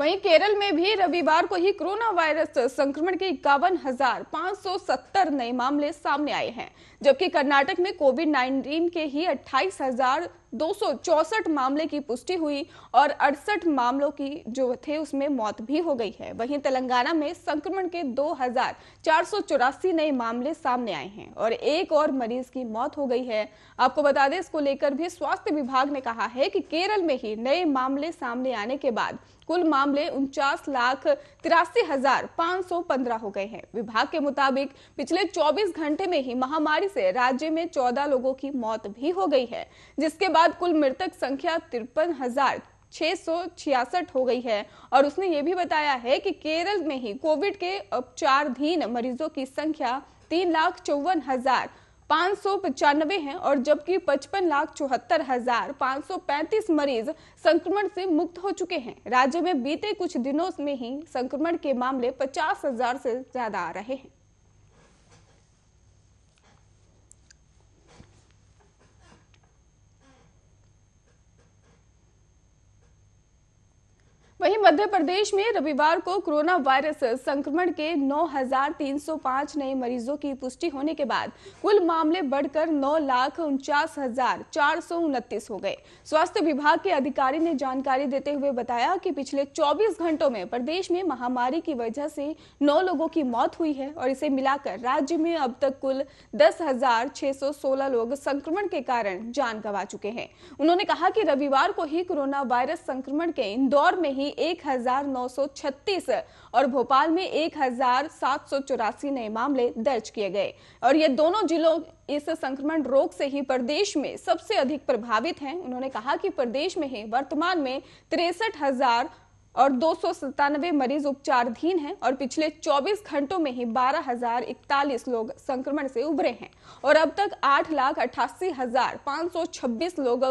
वहीं केरल में भी रविवार को ही कोरोना वायरस संक्रमण के इक्यावन हजार सौ सत्तर नए मामले सामने आए हैं जबकि कर्नाटक में कोविड नाइन्टीन के ही अट्ठाईस हजार दो सौ चौसठ मामले की पुष्टि हुई और अड़सठ मामलों की जो थे उसमें मौत भी हो गई है वहीं तेलंगाना में संक्रमण के दो हजार चार सौ चौरासी नए मामले सामने आए हैं और एक और मरीज की मौत हो गई है आपको बता दें इसको लेकर भी स्वास्थ्य विभाग ने कहा है कि केरल में ही नए मामले सामने आने के बाद कुल मामले मामले उनचास लाख तिरासी हजार पाँच सौ पंद्रह हो गए हैं विभाग के मुताबिक पिछले 24 घंटे में ही महामारी से राज्य में 14 लोगों की मौत भी हो गई है जिसके बाद कुल मृतक संख्या तिरपन हजार छह सौ छियासठ हो गई है और उसने ये भी बताया है कि केरल में ही कोविड के उपचारधीन मरीजों की संख्या तीन लाख चौवन हजार पाँच सौ पचानवे है और जबकि पचपन लाख चौहत्तर हजार पाँच सौ पैंतीस मरीज संक्रमण से मुक्त हो चुके हैं राज्य में बीते कुछ दिनों में ही संक्रमण के मामले पचास हजार से ज्यादा आ रहे हैं वहीं मध्य प्रदेश में रविवार को कोरोना वायरस संक्रमण के 9,305 नए मरीजों की पुष्टि होने के बाद कुल मामले बढ़कर नौ लाख उनचास हजार चार सौ उनतीस हो गए स्वास्थ्य विभाग के अधिकारी ने जानकारी देते हुए बताया कि पिछले 24 घंटों में प्रदेश में महामारी की वजह से नौ लोगों की मौत हुई है और इसे मिलाकर राज्य में अब तक कुल दस लोग संक्रमण के कारण जान गंवा चुके हैं उन्होंने कहा कि रविवार को ही कोरोना वायरस संक्रमण के इंदौर में ही में 1936 और भोपाल में एक नए मामले दर्ज किए गए और ये दोनों जिलों इस संक्रमण रोग से ही प्रदेश में सबसे अधिक प्रभावित हैं उन्होंने कहा कि प्रदेश में ही वर्तमान में तिरसठ और दो मरीज उपचारधीन हैं और पिछले 24 घंटों में ही बारह लोग संक्रमण से उभरे हैं और अब तक आठ लाख अट्ठासी लोग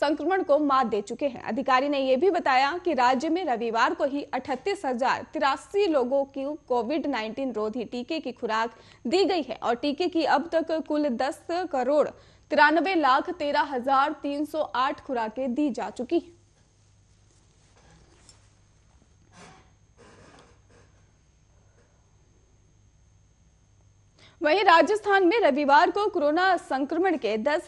संक्रमण को मात दे चुके हैं अधिकारी ने यह भी बताया कि राज्य में रविवार को ही अठतीस हजार तिरासी लोगों की कोविड 19 रोधी टीके की खुराक दी गई है और टीके की अब तक कुल 10 करोड़ तिरानबे लाख तेरह हजार तीन सौ आठ खुराकें दी जा चुकी हैं वहीं राजस्थान में रविवार को कोरोना संक्रमण के दस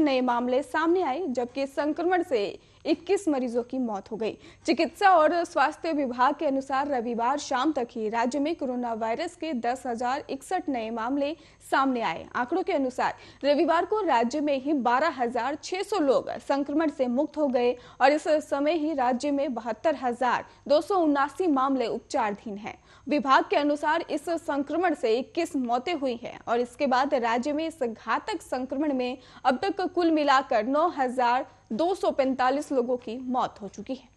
नए मामले सामने आए जबकि संक्रमण से 21 मरीजों की मौत हो गई चिकित्सा और स्वास्थ्य विभाग के अनुसार रविवार शाम तक ही राज्य में कोरोना वायरस के दस नए मामले सामने आए आंकड़ों के अनुसार रविवार को राज्य में ही 12,600 लोग संक्रमण से मुक्त हो गए और इस समय ही राज्य में बहत्तर मामले उपचाराधीन हैं। विभाग के अनुसार इस संक्रमण से 21 मौतें हुई हैं और इसके बाद राज्य में इस घातक संक्रमण में अब तक कुल मिलाकर नौ हजार 245 लोगों की मौत हो चुकी है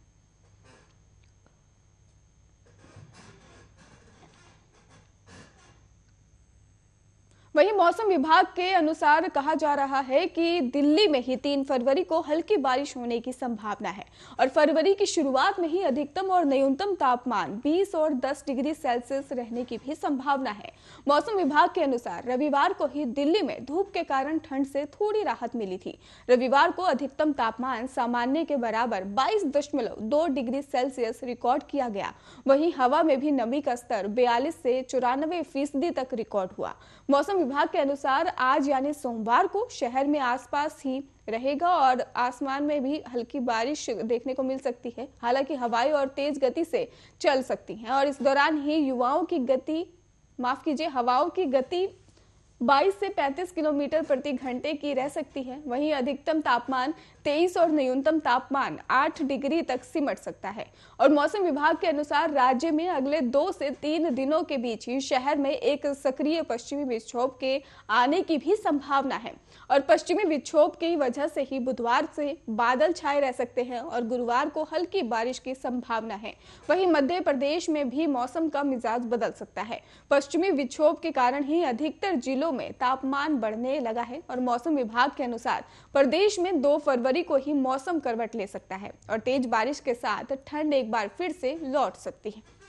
वहीं मौसम विभाग के अनुसार कहा जा रहा है कि दिल्ली में ही तीन फरवरी को हल्की बारिश होने की संभावना है और फरवरी की शुरुआत में ही अधिकतम और न्यूनतम तापमान 20 और 10 डिग्री सेल्सियस रहने की भी संभावना है मौसम विभाग के अनुसार रविवार को ही दिल्ली में धूप के कारण ठंड से थोड़ी राहत मिली थी रविवार को अधिकतम तापमान सामान्य के बराबर बाईस डिग्री सेल्सियस रिकॉर्ड किया गया वही हवा में भी नमी का स्तर बयालीस से चौरानवे फीसदी तक रिकॉर्ड हुआ मौसम विभाग के अनुसार आज यानी सोमवार को शहर में आसपास ही रहेगा और आसमान में भी हल्की बारिश देखने को मिल सकती है हालांकि हवाएं और तेज गति से चल सकती हैं और इस दौरान ही युवाओं की गति माफ कीजिए हवाओं की गति 22 से 35 किलोमीटर प्रति घंटे की रह सकती है वहीं अधिकतम तापमान 23 और न्यूनतम तापमान 8 डिग्री तक सिमट सकता है और मौसम विभाग के अनुसार राज्य में अगले दो से तीन दिनों के बीच ही शहर में एक सक्रिय पश्चिमी विक्षोभ के आने की भी संभावना है और पश्चिमी विक्षोभ की वजह से ही बुधवार से बादल छाए रह सकते हैं और गुरुवार को हल्की बारिश की संभावना है वहीं मध्य प्रदेश में भी मौसम का मिजाज बदल सकता है पश्चिमी विक्षोभ के कारण ही अधिकतर जिलों में तापमान बढ़ने लगा है और मौसम विभाग के अनुसार प्रदेश में 2 फरवरी को ही मौसम करवट ले सकता है और तेज बारिश के साथ ठंड एक बार फिर से लौट सकती है